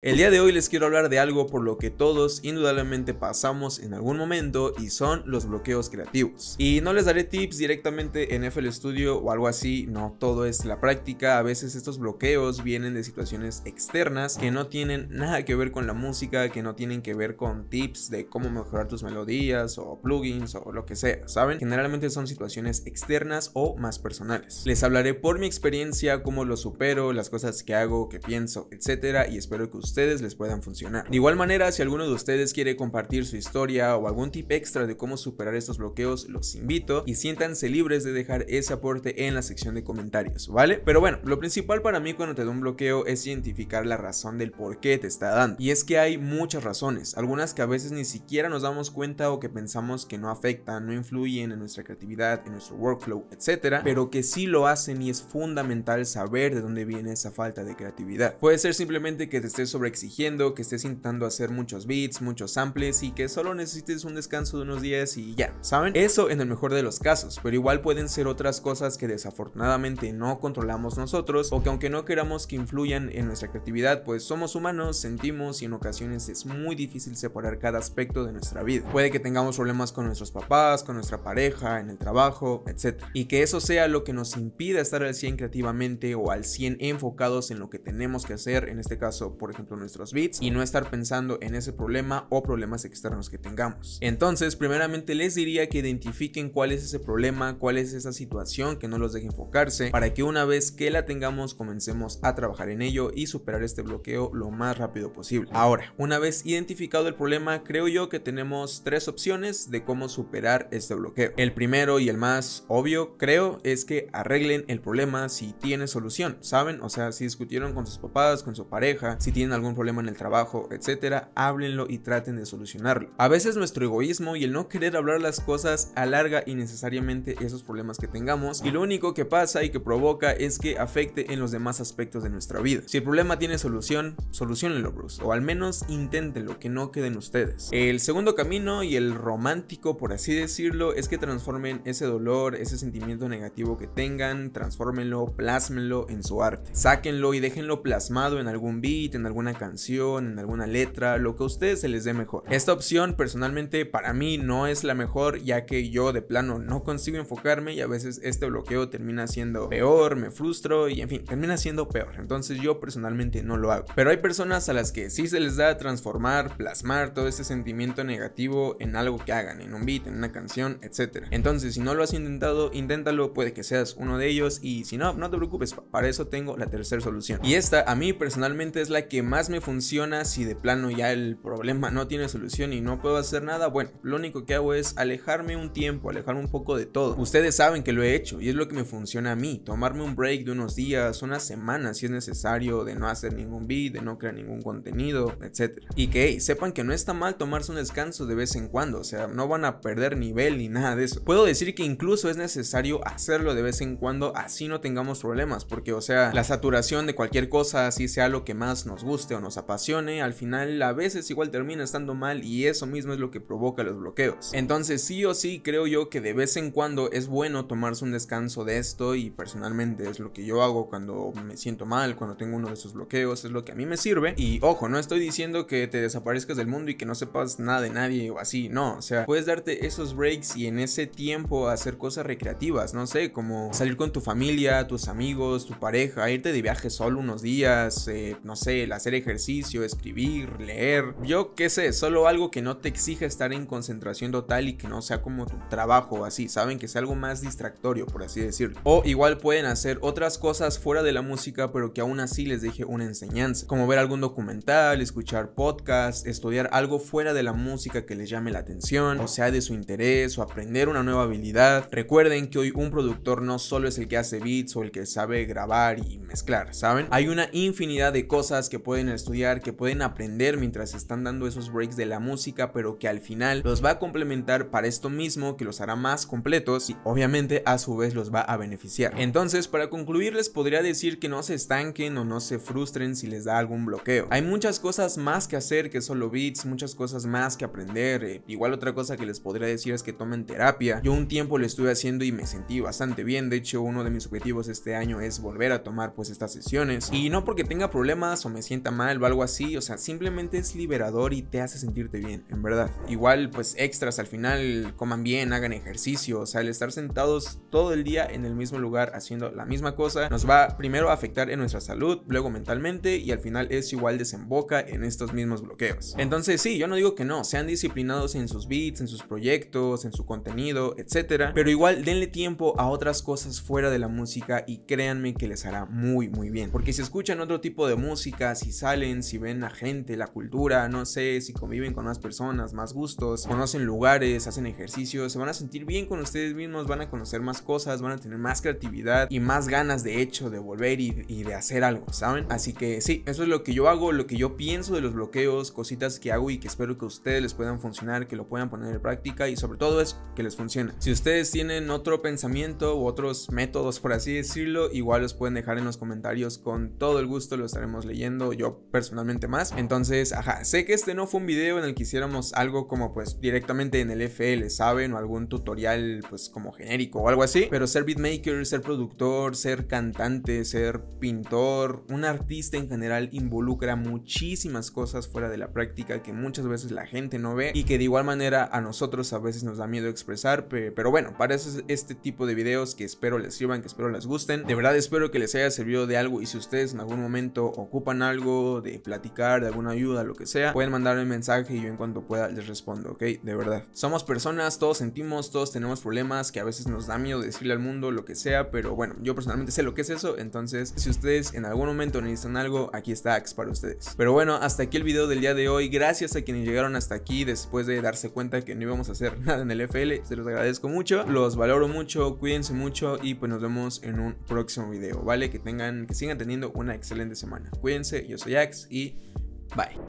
El día de hoy les quiero hablar de algo por lo que todos indudablemente pasamos en algún momento y son los bloqueos creativos. Y no les daré tips directamente en FL Studio o algo así, no todo es la práctica, a veces estos bloqueos vienen de situaciones externas que no tienen nada que ver con la música, que no tienen que ver con tips de cómo mejorar tus melodías o plugins o lo que sea, ¿saben? Generalmente son situaciones externas o más personales. Les hablaré por mi experiencia, cómo lo supero, las cosas que hago, que pienso, etcétera y espero que ustedes ustedes les puedan funcionar. De igual manera, si alguno de ustedes quiere compartir su historia o algún tip extra de cómo superar estos bloqueos, los invito y siéntanse libres de dejar ese aporte en la sección de comentarios, ¿vale? Pero bueno, lo principal para mí cuando te da un bloqueo es identificar la razón del por qué te está dando. Y es que hay muchas razones, algunas que a veces ni siquiera nos damos cuenta o que pensamos que no afectan, no influyen en nuestra creatividad, en nuestro workflow, etcétera, pero que sí lo hacen y es fundamental saber de dónde viene esa falta de creatividad. Puede ser simplemente que te estés Exigiendo, que estés intentando hacer muchos beats, muchos samples y que solo necesites un descanso de unos días y ya, ¿saben? Eso en el mejor de los casos, pero igual pueden ser otras cosas que desafortunadamente no controlamos nosotros o que aunque no queramos que influyan en nuestra creatividad, pues somos humanos, sentimos y en ocasiones es muy difícil separar cada aspecto de nuestra vida. Puede que tengamos problemas con nuestros papás, con nuestra pareja, en el trabajo, etc. Y que eso sea lo que nos impida estar al 100 creativamente o al 100 enfocados en lo que tenemos que hacer, en este caso, por ejemplo, nuestros bits, y no estar pensando en ese problema o problemas externos que tengamos. Entonces, primeramente les diría que identifiquen cuál es ese problema, cuál es esa situación que no los deje enfocarse, para que una vez que la tengamos comencemos a trabajar en ello y superar este bloqueo lo más rápido posible. Ahora, una vez identificado el problema, creo yo que tenemos tres opciones de cómo superar este bloqueo. El primero y el más obvio, creo, es que arreglen el problema si tiene solución, ¿saben? O sea, si discutieron con sus papás, con su pareja, si tienen algún problema en el trabajo, etcétera, háblenlo y traten de solucionarlo. A veces nuestro egoísmo y el no querer hablar las cosas alarga innecesariamente esos problemas que tengamos y lo único que pasa y que provoca es que afecte en los demás aspectos de nuestra vida. Si el problema tiene solución, solucionenlo, Bruce, o al menos inténtenlo, que no queden ustedes. El segundo camino y el romántico, por así decirlo, es que transformen ese dolor, ese sentimiento negativo que tengan, transfórmenlo, plásmenlo en su arte. Sáquenlo y déjenlo plasmado en algún beat, en alguna canción, en alguna letra, lo que a ustedes se les dé mejor. Esta opción personalmente para mí no es la mejor ya que yo de plano no consigo enfocarme y a veces este bloqueo termina siendo peor, me frustro y en fin, termina siendo peor. Entonces yo personalmente no lo hago. Pero hay personas a las que sí se les da transformar, plasmar todo ese sentimiento negativo en algo que hagan, en un beat, en una canción, etcétera Entonces si no lo has intentado, inténtalo, puede que seas uno de ellos y si no, no te preocupes, para eso tengo la tercera solución. Y esta a mí personalmente es la que más me funciona si de plano ya el problema no tiene solución y no puedo hacer nada, bueno, lo único que hago es alejarme un tiempo, alejarme un poco de todo. Ustedes saben que lo he hecho y es lo que me funciona a mí, tomarme un break de unos días, unas semanas si es necesario, de no hacer ningún beat, de no crear ningún contenido, Etcétera Y que sepan que no está mal tomarse un descanso de vez en cuando, o sea, no van a perder nivel ni nada de eso. Puedo decir que incluso es necesario hacerlo de vez en cuando así no tengamos problemas, porque o sea, la saturación de cualquier cosa así sea lo que más nos gusta o nos apasione, al final a veces igual termina estando mal y eso mismo es lo que provoca los bloqueos. Entonces sí o sí creo yo que de vez en cuando es bueno tomarse un descanso de esto y personalmente es lo que yo hago cuando me siento mal, cuando tengo uno de esos bloqueos, es lo que a mí me sirve. Y ojo, no estoy diciendo que te desaparezcas del mundo y que no sepas nada de nadie o así, no, o sea, puedes darte esos breaks y en ese tiempo hacer cosas recreativas, no sé, como salir con tu familia, tus amigos, tu pareja, irte de viaje solo unos días, eh, no sé, la serie ejercicio, escribir, leer, yo qué sé, solo algo que no te exija estar en concentración total y que no sea como tu trabajo o así, saben que sea algo más distractorio, por así decirlo. O igual pueden hacer otras cosas fuera de la música, pero que aún así les deje una enseñanza, como ver algún documental, escuchar podcast, estudiar algo fuera de la música que les llame la atención, o sea de su interés, o aprender una nueva habilidad. Recuerden que hoy un productor no solo es el que hace beats o el que sabe grabar y mezclar, ¿saben? Hay una infinidad de cosas que pueden pueden estudiar, que pueden aprender mientras están dando esos breaks de la música, pero que al final los va a complementar para esto mismo, que los hará más completos y obviamente a su vez los va a beneficiar. Entonces, para concluir, les podría decir que no se estanquen o no se frustren si les da algún bloqueo. Hay muchas cosas más que hacer que solo beats, muchas cosas más que aprender. Eh, igual otra cosa que les podría decir es que tomen terapia. Yo un tiempo lo estuve haciendo y me sentí bastante bien. De hecho, uno de mis objetivos este año es volver a tomar pues estas sesiones. Y no porque tenga problemas o me sienta mal o algo así, o sea, simplemente es liberador y te hace sentirte bien, en verdad. Igual, pues extras al final, coman bien, hagan ejercicio, o sea, el estar sentados todo el día en el mismo lugar haciendo la misma cosa nos va primero a afectar en nuestra salud, luego mentalmente y al final es igual desemboca en estos mismos bloqueos. Entonces, sí, yo no digo que no, sean disciplinados en sus beats, en sus proyectos, en su contenido, etcétera, pero igual denle tiempo a otras cosas fuera de la música y créanme que les hará muy, muy bien. Porque si escuchan otro tipo de música, si salen, si ven a gente, la cultura, no sé, si conviven con más personas, más gustos, conocen lugares, hacen ejercicios se van a sentir bien con ustedes mismos, van a conocer más cosas, van a tener más creatividad y más ganas de hecho de volver y, y de hacer algo, ¿saben? Así que sí, eso es lo que yo hago, lo que yo pienso de los bloqueos, cositas que hago y que espero que a ustedes les puedan funcionar, que lo puedan poner en práctica y sobre todo es que les funcione. Si ustedes tienen otro pensamiento u otros métodos, por así decirlo, igual los pueden dejar en los comentarios con todo el gusto, lo estaremos leyendo. Yo personalmente más. Entonces, ajá, sé que este no fue un video en el que hiciéramos algo como pues directamente en el FL, ¿saben? O algún tutorial pues como genérico o algo así. Pero ser beatmaker, ser productor, ser cantante, ser pintor, un artista en general involucra muchísimas cosas fuera de la práctica que muchas veces la gente no ve y que de igual manera a nosotros a veces nos da miedo expresar. Pero bueno, para eso este tipo de videos que espero les sirvan, que espero les gusten. De verdad espero que les haya servido de algo y si ustedes en algún momento ocupan algo de platicar, de alguna ayuda, lo que sea, pueden mandarme un mensaje y yo en cuanto pueda les respondo, ¿ok? De verdad. Somos personas, todos sentimos, todos tenemos problemas que a veces nos da miedo decirle al mundo lo que sea, pero bueno, yo personalmente sé lo que es eso, entonces si ustedes en algún momento necesitan algo, aquí está Axe para ustedes. Pero bueno, hasta aquí el video del día de hoy. Gracias a quienes llegaron hasta aquí después de darse cuenta que no íbamos a hacer nada en el FL. Se los agradezco mucho, los valoro mucho, cuídense mucho y pues nos vemos en un próximo video, ¿vale? Que tengan, que sigan teniendo una excelente semana. Cuídense, yo soy soy Ax y bye.